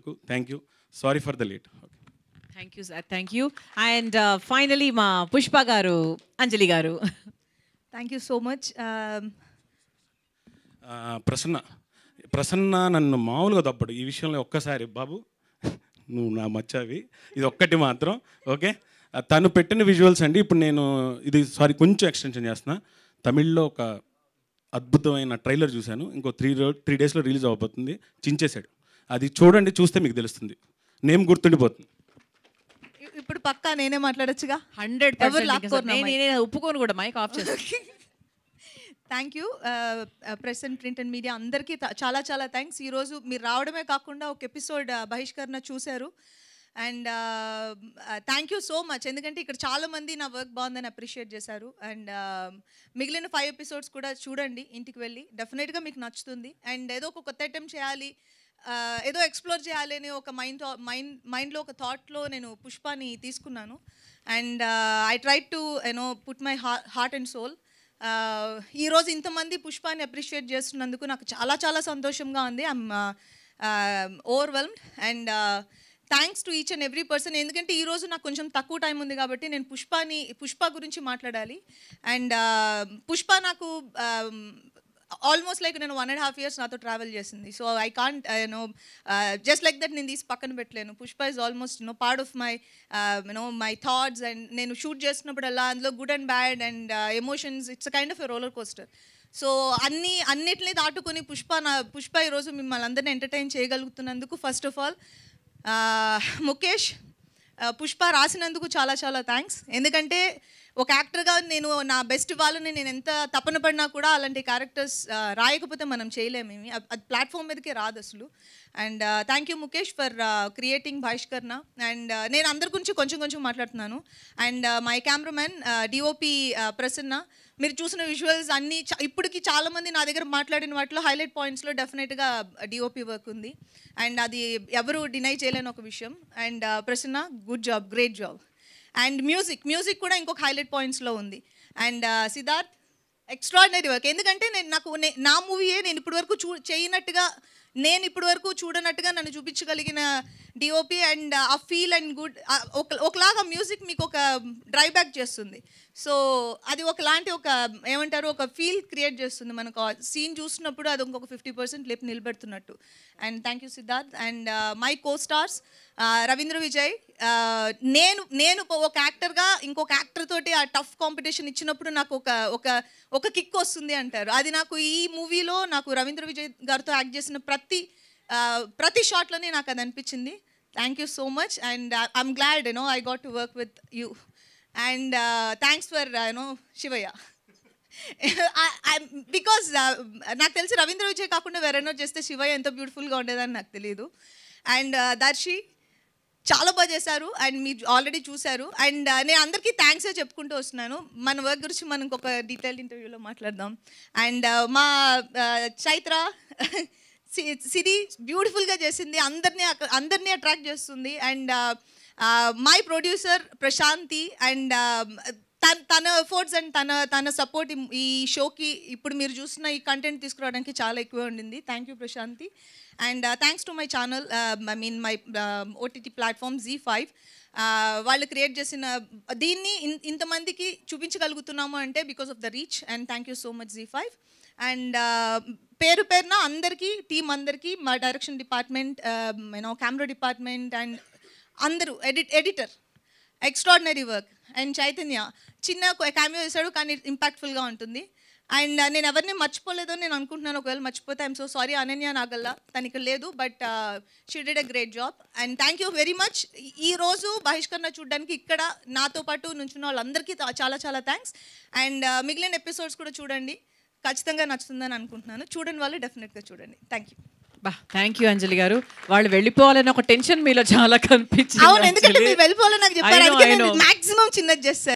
మట్టుకు thank you sorry for the late okay thank you sir thank you and finally మా Pushpa garu Anjali garu thank you so much Prasanna Prasanna నన్ను మామూలుగా తప్పడు ఈ విషయంలో ఒక్కసారి బాబు నువ్వు నా మచ్చావి ఇది ఒక్కటి మాత్రం ఓకే తను పెట్టిన విజువల్స్ అండి ఇప్పుడు నేను ఇది సారీ కొంచెం ఎక్స్టెన్షన్ చేస్తున్నా తమిళ్లో ఒక అద్భుతమైన ట్రైలర్ చూశాను ఇంకో త్రీ త్రీ డేస్లో రిలీజ్ అవ్వబోతుంది చించేశాడు అది చూడండి చూస్తే మీకు తెలుస్తుంది నేమ్ గుర్తుండిపోతుంది ఇప్పుడు పక్కా నేనే మాట్లాడొచ్చుగా హండ్రెడ్ నేనే ఒప్పుకోను కూడా మైక్ ఆఫ్ చేసి thank you press and print and media అందరికీ చాలా చాలా థ్యాంక్స్ ఈరోజు మీరు రావడమే కాకుండా ఒక ఎపిసోడ్ బహిష్కరణ చూశారు and thank you so much ఎందుకంటే ఇక్కడ చాలామంది నా వర్క్ బాగుందని అప్రిషియేట్ చేశారు అండ్ మిగిలిన ఫైవ్ ఎపిసోడ్స్ కూడా చూడండి ఇంటికి వెళ్ళి డెఫినెట్గా మీకు నచ్చుతుంది అండ్ ఏదో ఒక కొత్త అటెంప్ట్ చేయాలి ఏదో ఎక్స్ప్లోర్ చేయాలి అని ఒక మైండ్ మైండ్ మైండ్లో ఒక థాట్లో నేను పుష్పాని తీసుకున్నాను and I try to you know put my heart and soul ఈరోజు ఇంతమంది పుష్పాన్ని అప్రిషియేట్ చేస్తున్నందుకు నాకు చాలా చాలా సంతోషంగా ఉంది I'm overwhelmed and thanks to each and every person ఎందుకంటే ఈరోజు నాకు కొంచెం తక్కువ టైం ఉంది కాబట్టి నేను పుష్పాని పుష్ప గురించి మాట్లాడాలి అండ్ పుష్ప నాకు ఆల్మోస్ట్ లైక్ నేను వన్ అండ్ హాఫ్ ఇయర్స్ నాతో ట్రావెల్ చేసింది so I can't you know just like that నేను తీసి పక్కన పెట్టలేను Pushpa is almost no part of my you know my thoughts and నేను షూట్ అలా అందులో good and bad and emotions it's kind of a roller coaster so అన్ని అన్నిటినీ దాటుకొని పుష్ప నా పుష్ప ఈరోజు మిమ్మల్ని అందరినీ ఎంటర్టైన్ చేయగలుగుతున్నందుకు first of all Mukesh Pushpa రాసినందుకు చాలా చాలా థ్యాంక్స్ ఎందుకంటే ఒక యాక్టర్గా నేను నా బెస్ట్ వాళ్ళని నేను ఎంత తపన పడినా కూడా అలాంటి క్యారెక్టర్స్ రాయకపోతే మనం చేయలేమేమి అది ప్లాట్ఫామ్ మీదకే రాదు అసలు and thank you Mukesh for creating Bahishkarana and నేను అందరి గురించి కొంచెం కొంచెం మాట్లాడుతున్నాను and my cameraman DOP Prasanna మీరు చూసిన విజువల్స్ అన్నీ ఇప్పటికి చాలామంది నా దగ్గర మాట్లాడిన వాటిలో హైలైట్ పాయింట్స్లో డెఫినెట్గా డిఓపి వర్క్ ఉంది అండ్ అది ఎవరు డినై చేయలేని ఒక విషయం and Prasanna good job great job and music music కూడా ఇంకొక హైలైట్ పాయింట్స్లో ఉంది అండ్ సిద్ధార్థ్ ఎక్స్ట్రాడినరీ వర్క్ ఎందుకంటే నేను నాకు నా మూవీయే నేను ఇప్పటివరకు చూ చేయనట్టుగా నేను ఇప్పటి వరకు చూడనట్టుగా నన్ను చూపించగలిగిన డిఓపి అండ్ ఆ ఫీల్ అండ్ గుడ్ ఒకలాగా మ్యూజిక్ మీకు ఒక డ్రైవ్ బ్యాక్ చేస్తుంది సో అది ఒకలాంటి ఒక ఏమంటారు ఒక ఫీల్ క్రియేట్ చేస్తుంది మనకు సీన్ చూసినప్పుడు అది ఇంకొక ఫిఫ్టీ పర్సెంట్ లిప్ నిలబెడుతున్నట్టు and thank you Siddharth and my co stars Ravindra Vijay నేను నేను ఒక యాక్టర్గా ఇంకొక యాక్టర్ తోటి ఆ టఫ్ కాంపిటీషన్ ఇచ్చినప్పుడు నాకు ఒక ఒక ఒక కిక్ వస్తుంది అంటారు అది నాకు ఈ మూవీలో నాకు రవీంద్ర విజయ్ గారితో యాక్ట్ చేసిన ప్రతి ప్రతి ప్రతి షాట్లోనే నాకు అది అనిపించింది thank you so much and I'm glad no I got to work with you and thanks for you know Shivayya because నాకు తెలిసి రవీంద్ర విజయ్ కాకుండా వేరేనో చేస్తే శివయ్య ఎంతో బ్యూటిఫుల్గా ఉండేదని నాకు తెలియదు అండ్ uh, దర్శి చాలా బాగా చేశారు అండ్ మీరు ఆల్రెడీ చూశారు అండ్ uh, నేను అందరికీ థ్యాంక్స్ చెప్పుకుంటూ వస్తున్నాను మన వర్క్ గురించి మనం ఒక డీటెయిల్డ్ ఇంటర్వ్యూలో మాట్లాడదాం అండ్ uh, మా చైత్ర సిరి బ్యూటిఫుల్గా చేసింది అందరినీ అందరినీ అట్రాక్ట్ చేస్తుంది and my producer Prashanthi and తన తన ఎఫర్ట్స్ అండ్ తన తన సపోర్ట్ ఈ షోకి ఇప్పుడు మీరు చూసిన ఈ కంటెంట్ తీసుకురావడానికి చాలా ఎక్కువ ఉండింది thank you Prashanthi and thanks to my channel I mean my OTT platform Zee five వాళ్ళు క్రియేట్ చేసిన దీన్ని ఇంతమందికి చూపించగలుగుతున్నాము అంటే because of the reach and thank you so much Zee five and పేరు పేరున అందరికీ టీం అందరికీ మా direction department you know camera department and అందరూ edit editor extraordinary work and Chaitanya చిన్న క్యామియో చేశాడు కానీ ఇంపాక్ట్ఫుల్గా ఉంటుంది అండ్ నేను ఎవరిని మర్చిపోలేదు నేను అనుకుంటున్నాను ఒకవేళ మర్చిపోతే I'm so sorry Ananya Nagalla తనకి లేదు but she did a great job and thank you very much ఈ రోజు బహిష్కరణ చూడడానికి ఇక్కడ నాతో పాటు నుంచున్న వాళ్ళందరికీ చాలా చాలా థ్యాంక్స్ అండ్ మిగిలిన ఎపిసోడ్స్ కూడా చూడండి ఖచ్చితంగా నచ్చుతుందని అనుకుంటున్నాను చూడని వాళ్ళు డెఫినెట్గా చూడండి థ్యాంక్ యూ బా థ్యాంక్ యూ అంజలి గారు వాళ్ళు వెళ్ళిపోవాలని ఒక టెన్షన్ మీలో చాలా కనిపించింది అవును ఎందుకంటే మీరు వెళ్ళిపోవాలని నాకు చెప్పారు మాక్సిమం చిన్నది చేస్తారు